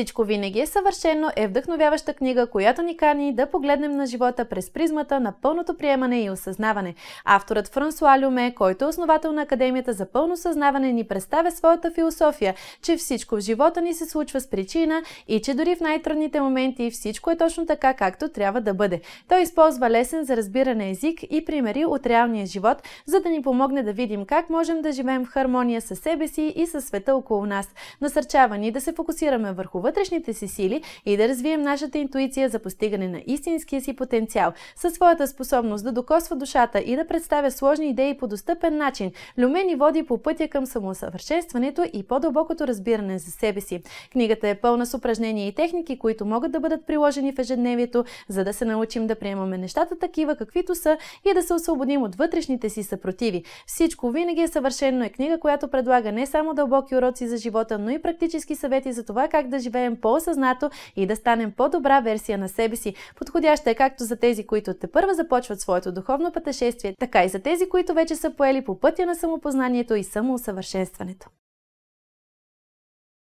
Всичко винаги е съвършено е вдъхновяваща книга, която ни кани да погледнем на живота през призмата на пълното приемане и осъзнаване. Авторът Франсуа Люме, който е основател на Академията за пълно съзнаване, ни представя своята философия, че всичко в живота ни се случва с причина и че дори в най-трудните моменти всичко е точно така, както трябва да бъде. Той използва лесен за разбиране език и примери от реалния живот, за да ни помогне да видим как можем да живеем в хармония с себе си и със света около нас. Насърчава ни да се фокусираме върху вътрешните си сили и да развием нашата интуиция за постигане на истинския си потенциал. Със своята способност да докосва душата и да представя сложни идеи по достъпен начин, Люмен ни води по пътя към самосъвършенстването и по-дълбокото разбиране за себе си. Книгата е пълна с упражнения и техники, които могат да бъдат приложени в ежедневието, за да се научим да приемаме нещата такива, каквито са и да се освободим от вътрешните си съпротиви. Всичко винаги е съвършено е книга, която предлага не само дълбоки уроци за живота, но и практически съвети за това как да живеем живеем по-осъзнато и да станем по-добра версия на себе си. Подходяща е както за тези, които те първа започват своето духовно пътешествие, така и за тези, които вече са поели по пътя на самопознанието и самоусъвършенстването.